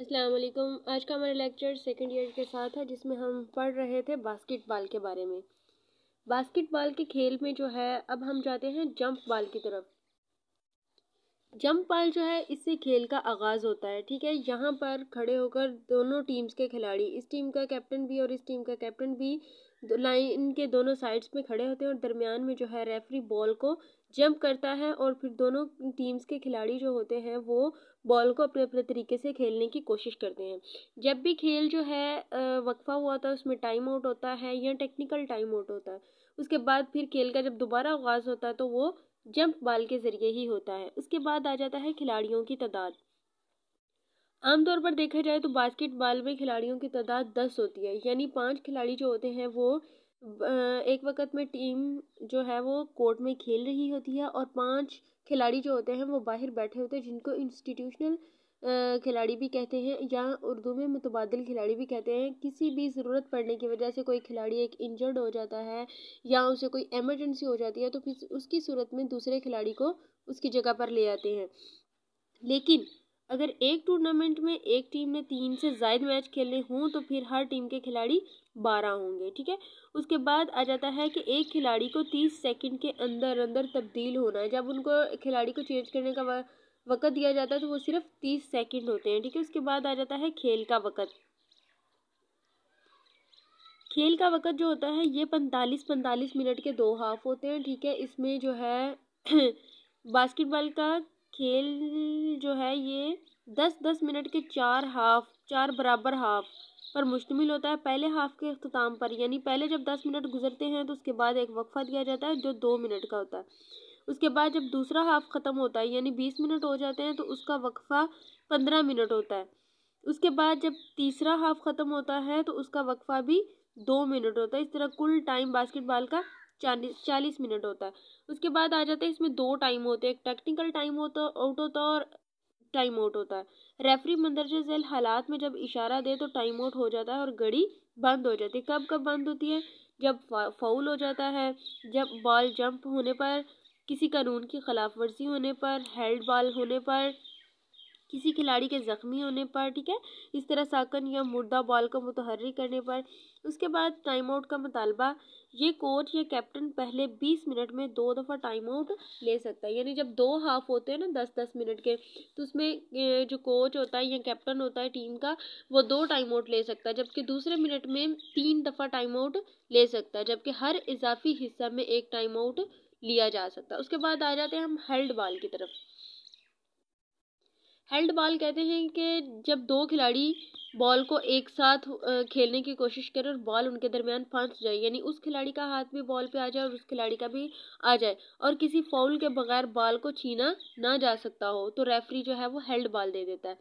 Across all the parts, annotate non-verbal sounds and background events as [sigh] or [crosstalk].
असलम आज का हमारा लेक्चर सेकेंड ईयर के साथ है जिसमें हम पढ़ रहे थे बास्केटबॉल के बारे में बास्केटबॉल के खेल में जो है अब हम जाते हैं जंप बॉल की तरफ जंप पाल जो है इससे खेल का आगाज़ होता है ठीक है यहाँ पर खड़े होकर दोनों टीम्स के खिलाड़ी इस टीम का कैप्टन भी और इस टीम का कैप्टन भी लाइन के दोनों साइड्स में खड़े होते हैं और दरमियान में जो है रेफरी बॉल को जंप करता है और फिर दोनों टीम्स के खिलाड़ी जो होते हैं वो बॉल को अपने अपने तरीके से खेलने की कोशिश करते हैं जब भी खेल जो है वक्फा हुआ था उसमें टाइम आउट होता है या टेक्निकल टाइम आउट होता है उसके बाद फिर खेल का जब दोबारा आगाज़ होता है तो वो जंप बाल के ज़रिए ही होता है उसके बाद आ जाता है खिलाड़ियों की तादाद आमतौर पर देखा जाए तो बास्केटबॉल में खिलाड़ियों की तादाद दस होती है यानी पांच खिलाड़ी जो होते हैं वो एक वक्त में टीम जो है वो कोर्ट में खेल रही होती है और पांच खिलाड़ी जो होते हैं वो बाहर बैठे होते हैं जिनको इंस्टीट्यूशनल खिलाड़ी भी कहते हैं या उर्दू में मुतबादल खिलाड़ी भी कहते हैं किसी भी ज़रूरत पड़ने की वजह से कोई खिलाड़ी एक इंजर्ड हो जाता है या उसे कोई एमरजेंसी हो जाती है तो फिर उसकी सूरत में दूसरे खिलाड़ी को उसकी जगह पर ले आते हैं लेकिन अगर एक टूर्नामेंट में एक टीम ने तीन से जायद मैच खेलने हों तो फिर हर टीम के खिलाड़ी बारह होंगे ठीक है उसके बाद आ जाता है कि एक खिलाड़ी को तीस सेकंड के अंदर अंदर तब्दील होना है जब उनको खिलाड़ी को चेंज करने का वक़्त दिया जाता है तो वो सिर्फ तीस सेकंड होते हैं ठीक है उसके बाद आ जाता है खेल का वक़्त खेल का वक़्त जो होता है ये पैंतालीस पैंतालीस मिनट के दो हाफ होते हैं ठीक है इसमें जो है [clears throat] बास्केटबॉल का खेल जो है ये दस दस मिनट के चार हाफ चार बराबर हाफ पर मुश्तमिल होता है पहले हाफ के अख्ताम पर यानी पहले जब दस मिनट गुजरते हैं तो उसके बाद एक वक्फा दिया जाता है जो दो मिनट का होता है उसके बाद जब दूसरा हाफ़ ख़त्म होता है यानी बीस मिनट हो जाते हैं तो उसका वक्फ़ा पंद्रह मिनट होता है उसके बाद जब तीसरा हाफ़ ख़त्म होता है तो उसका वक्फ़ा भी दो मिनट होता है इस तरह कुल टाइम बास्केटबॉल का चालीस चालीस मिनट होता है उसके बाद आ जाता है इसमें दो टाइम होते हैं एक टेक्निकल टाइम होता आउट होता है और टाइम आउट होता है रेफरी मंदरजा झैल हालात में जब इशारा दे तो टाइम आउट हो जाता है और घड़ी बंद हो जाती है कब कब बंद होती है जब फाउल हो जाता है जब बॉल जंप होने पर किसी कानून की खिलाफ वर्जी होने पर हेल्ड बाल होने पर किसी खिलाड़ी के ज़ख्मी होने पर ठीक है इस तरह साकन या मुर्दा बॉल को मुतहर करने पर उसके बाद टाइम आउट का मुतालबा ये कोच या कैप्टन पहले बीस मिनट में दो दफ़ा टाइम आउट ले सकता है यानी जब दो हाफ होते हैं ना दस दस मिनट के तो उसमें जो कोच होता है या कैप्टन होता है टीम का वो दो टाइम आउट ले सकता है जबकि दूसरे मिनट में तीन दफ़ा टाइम आउट ले सकता है जबकि हर इजाफी हिस्सा में एक टाइम आउट लिया जा सकता है उसके बाद आ जाते हैं हम हेल्ड बॉल की तरफ हेल्ड बॉल कहते हैं कि जब दो खिलाड़ी बॉल को एक साथ खेलने की कोशिश करें और बॉल उनके दरमियान फंस जाए यानी उस खिलाड़ी का हाथ भी बॉल पे आ जाए और उस खिलाड़ी का भी आ जाए और किसी फाउल के बगैर बॉल को छीना ना जा सकता हो तो रेफरी जो है वो हेल्ड बॉल दे देता है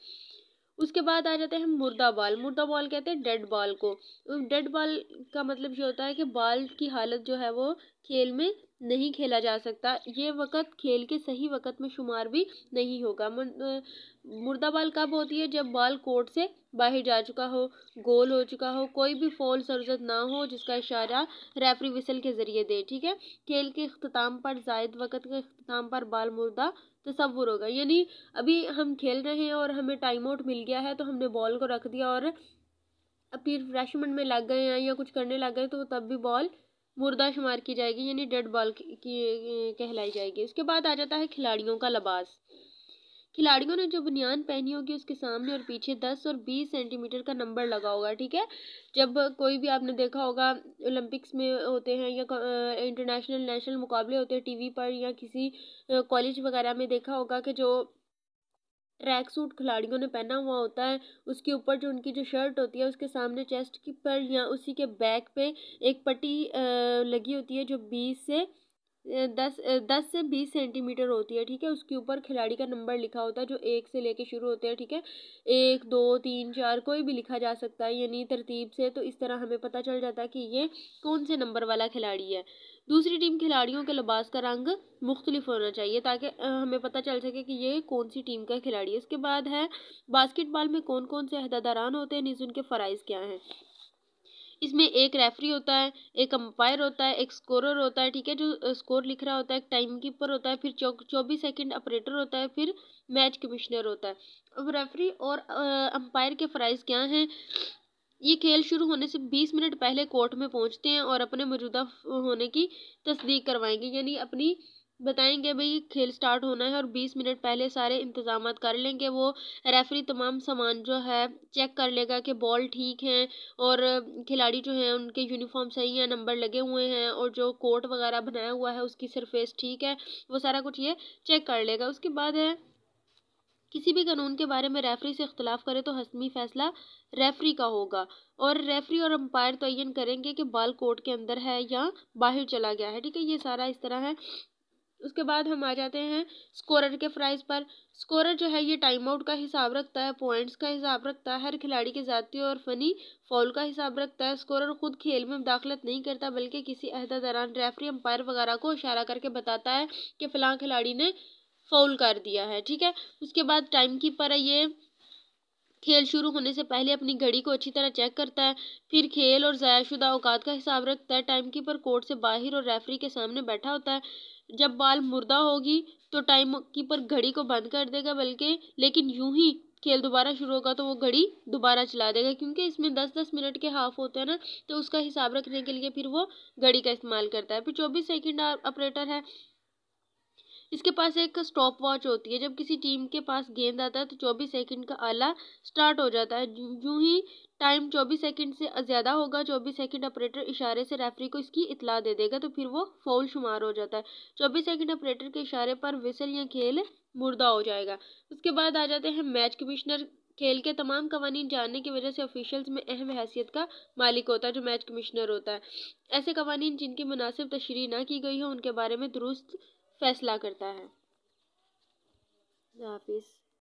उसके बाद आ जाते हैं मुर्दा बॉल मुर्दा बॉल कहते हैं डेड बॉल को डेड बॉल का मतलब ये होता है कि बॉल की हालत जो है वो खेल में नहीं खेला जा सकता ये वक़्त खेल के सही वक़्त में शुमार भी नहीं होगा मुर्दा बाल कब होती है जब बाल कोर्ट से बाहर जा चुका हो गोल हो चुका हो कोई भी फॉल सरजत ना हो जिसका इशारा रेफरी विसल के ज़रिए दे ठीक है खेल के अख्ताम पर जायद वक़्त के अख्ताम पर बाल मुर्दा तस्वुर होगा यानी अभी हम खेल रहे हैं और हमें टाइम आउट मिल गया है तो हमने बॉल को रख दिया और अपनी रिफ्रेशमेंट में लग गए हैं या कुछ करने लग गए तो तब भी बॉल मुर्दा शुमार की जाएगी यानी डेड बॉल की कहलाई जाएगी उसके बाद आ जाता है खिलाड़ियों का लबास खिलाड़ियों ने जो बनियान पहनी होगी उसके सामने और पीछे दस और बीस सेंटीमीटर का नंबर लगा होगा ठीक है जब कोई भी आपने देखा होगा ओलंपिक्स में होते हैं या इंटरनेशनल नेशनल मुकाबले होते हैं टीवी पर या किसी कॉलेज वगैरह में देखा होगा कि जो ट्रैक सूट खिलाड़ियों ने पहना हुआ होता है उसके ऊपर जो उनकी जो शर्ट होती है उसके सामने चेस्ट की पर या उसी के बैक पे एक पट्टी लगी होती है जो बीस से दस दस से बीस सेंटीमीटर होती है ठीक है उसके ऊपर खिलाड़ी का नंबर लिखा होता है जो एक से लेके शुरू होते हैं ठीक है एक दो तीन चार कोई भी लिखा जा सकता है यानी तरतीब से तो इस तरह हमें पता चल जाता है कि ये कौन से नंबर वाला खिलाड़ी है दूसरी टीम खिलाड़ियों के लिबास का रंग मुख्तलिफ होना चाहिए ताकि हमें पता चल सके कि ये कौन सी टीम का खिलाड़ी है इसके बाद है बास्केटबॉल में कौन कौन से अहदादारान होते हैं नीज उनके फ़राइज़ क्या हैं इसमें एक रेफरी होता है एक अंपायर होता है एक स्कोरर होता है ठीक है जो स्कोर लिख रहा होता है एक टाइम कीपर होता है फिर चौबीस सेकंड ऑपरेटर होता है फिर मैच कमिश्नर होता है अब रेफरी और अंपायर के फ़राइज़ क्या हैं ये खेल शुरू होने से 20 मिनट पहले कोर्ट में पहुंचते हैं और अपने मौजूदा होने की तस्दीक करवाएंगे यानी अपनी बताएंगे भाई खेल स्टार्ट होना है और बीस मिनट पहले सारे इंतज़ाम कर लेंगे वो रेफरी तमाम सामान जो है चेक कर लेगा कि बॉल ठीक हैं और खिलाड़ी जो हैं उनके यूनिफॉर्म सही हैं नंबर लगे हुए हैं और जो कोर्ट वगैरह बनाया हुआ है उसकी सरफेस ठीक है वो सारा कुछ ये चेक कर लेगा उसके बाद है किसी भी कानून के बारे में रेफरी से इख्तलाफ करे तो हसमी फैसला रेफरी का होगा और रेफरी और अंपायर तयन करेंगे कि बाल कोर्ट के अंदर है या बाहर चला गया है ठीक है ये सारा इस तरह है उसके बाद हम आ जाते हैं स्कोरर के प्राइस पर स्कोरर जो है ये टाइम आउट का हिसाब रखता है पॉइंट्स का हिसाब रखता है हर खिलाड़ी के ज़ाती और फ़नी फॉल का हिसाब रखता है स्कोरर खुद खेल में मुदाखलत नहीं करता बल्कि किसी अहदा दौरान रेफरी अंपायर वगैरह को इशारा करके बताता है कि फ़लाँ खिलाड़ी ने फ़ाउल कर दिया है ठीक है उसके बाद टाइम कीपर है ये खेल शुरू होने से पहले अपनी घड़ी को अच्छी तरह चेक करता है फिर खेल और ज़ायशुदा अवकात का हिसाब रखता है टाइम कीपर कोर्ट से बाहर और रेफरी के सामने बैठा होता है जब बाल मुर्दा होगी तो टाइम कीपर घड़ी को बंद कर देगा बल्कि लेकिन यूं ही खेल दोबारा शुरू होगा तो वो घड़ी दोबारा चला देगा क्योंकि इसमें दस दस मिनट के हाफ होते हैं ना तो उसका हिसाब रखने के लिए फिर वो घड़ी का इस्तेमाल करता है फिर चौबीस सेकेंड ऑपरेटर है इसके पास एक स्टॉप वॉच होती है जब किसी टीम के पास गेंद आता है तो चौबीस सेकंड का आला स्टार्ट हो जाता है यूं ही टाइम चौबीस सेकंड से ज़्यादा होगा चौबीस सेकंड ऑपरेटर इशारे से रेफरी को इसकी इतला दे देगा तो फिर वो फाउल शुमार हो जाता है चौबीस सेकंड ऑपरेटर के इशारे पर विसल या खेल मुर्दा हो जाएगा उसके बाद आ जाते हैं मैच कमिश्नर खेल के तमाम कवानीन जानने की वजह से ऑफिशल्स में अहम हैसियत का मालिक होता है जो मैच कमिश्नर होता है ऐसे कवानीन जिनकी मुनासिब तशरी ना की गई हो उनके बारे में दुरुस्त फैसला करता है हाफिज़